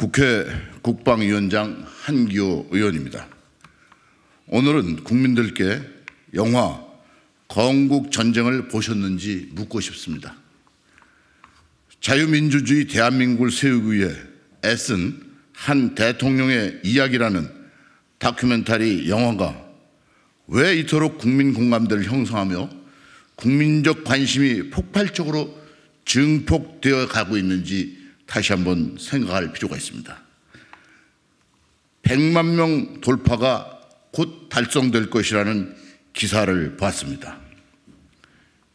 국회 국방위원장 한기호 의원입니다. 오늘은 국민들께 영화 건국 전쟁을 보셨는지 묻고 싶습니다. 자유민주주의 대한민국을 세우기 위해 애쓴 한 대통령의 이야기라는 다큐멘터리 영화가 왜 이토록 국민 공감대를 형성하며 국민적 관심이 폭발적으로 증폭되어 가고 있는지 다시 한번 생각할 필요가 있습니다. 100만 명 돌파가 곧 달성될 것이라는 기사를 봤습니다.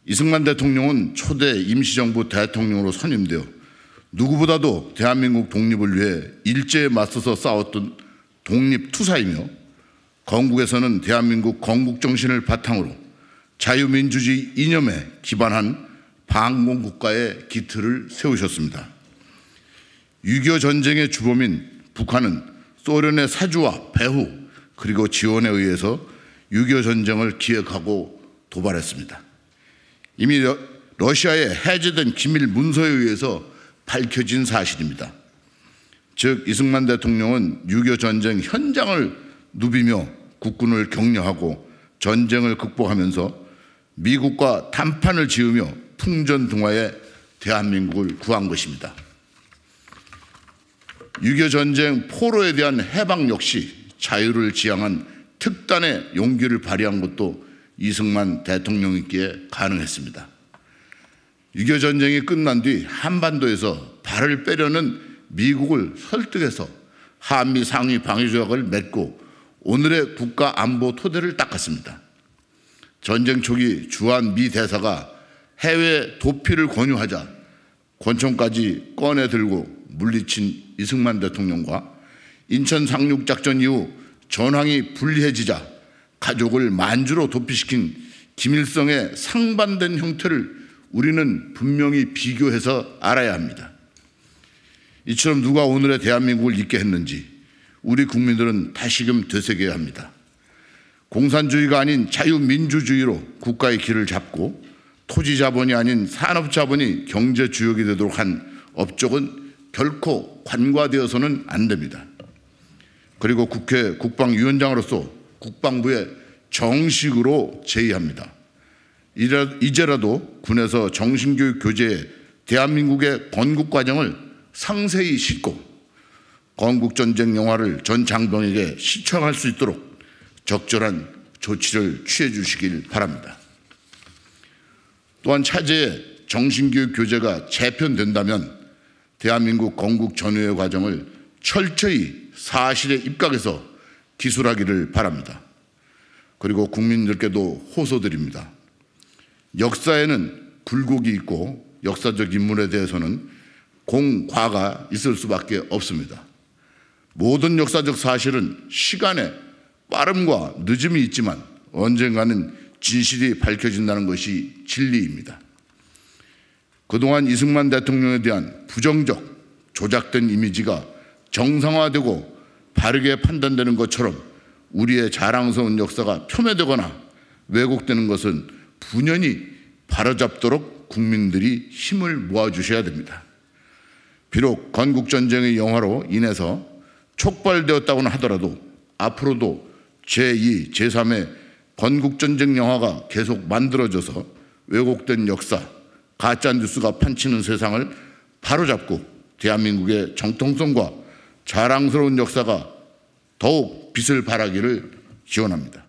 이승만 대통령은 초대 임시정부 대통령으로 선임되어 누구보다도 대한민국 독립을 위해 일제에 맞서서 싸웠던 독립투사이며 건국에서는 대한민국 건국정신을 바탕으로 자유민주주의 이념에 기반한 방공국가의 기틀을 세우셨습니다. 6.25 전쟁의 주범인 북한은 소련의 사주와 배후 그리고 지원에 의해서 6.25 전쟁을 기획하고 도발했습니다. 이미 러시아에 해제된 기밀 문서에 의해서 밝혀진 사실입니다. 즉 이승만 대통령은 6.25 전쟁 현장을 누비며 국군을 격려하고 전쟁을 극복하면서 미국과 단판을 지으며 풍전등화의 대한민국을 구한 것입니다. 6.25 전쟁 포로에 대한 해방 역시 자유를 지향한 특단의 용기를 발휘한 것도 이승만 대통령님께 가능했습니다. 6.25 전쟁이 끝난 뒤 한반도에서 발을 빼려는 미국을 설득해서 한미 상위 방위조약을 맺고 오늘의 국가 안보 토대를 닦았습니다. 전쟁 초기 주한 미 대사가 해외 도피를 권유하자 권총까지 꺼내들고 물리친 이승만 대통령과 인천 상륙작전 이후 전황이 불리해지자 가족을 만주로 도피시킨 김일성의 상반된 형태를 우리는 분명히 비교해서 알아야 합니다. 이처럼 누가 오늘의 대한민국을 잊게 했는지 우리 국민들은 다시금 되새겨야 합니다. 공산주의가 아닌 자유민주주의로 국가의 길을 잡고 토지 자본이 아닌 산업 자본이 경제 주역이 되도록 한 업적은 결코 관과되어서는 안 됩니다. 그리고 국회 국방위원장으로서 국방부에 정식으로 제의합니다. 이제라도 군에서 정신교육 교재에 대한민국의 건국 과정을 상세히 싣고 건국전쟁 영화를 전 장병에게 시청할 수 있도록 적절한 조치를 취해 주시길 바랍니다. 또한 차제에 정신교육 교재가 재편된다면 대한민국 건국 전후의 과정을 철저히 사실에 입각해서 기술하기를 바랍니다. 그리고 국민들께도 호소드립니다. 역사에는 굴곡이 있고 역사적 인물에 대해서는 공과가 있을 수밖에 없습니다. 모든 역사적 사실은 시간에 빠름과 늦음이 있지만 언젠가는 진실이 밝혀진다는 것이 진리입니다. 그동안 이승만 대통령에 대한 부정적 조작된 이미지가 정상화되고 바르게 판단되는 것처럼 우리의 자랑스러운 역사가 표매되거나 왜곡되는 것은 분연히 바로잡도록 국민들이 힘을 모아주셔야 됩니다. 비록 건국전쟁의 영화로 인해서 촉발되었다고는 하더라도 앞으로도 제2, 제3의 건국전쟁 영화가 계속 만들어져서 왜곡된 역사, 가짜 뉴스가 판치는 세상을 바로잡고 대한민국의 정통성과 자랑스러운 역사가 더욱 빛을 발하기를 지원합니다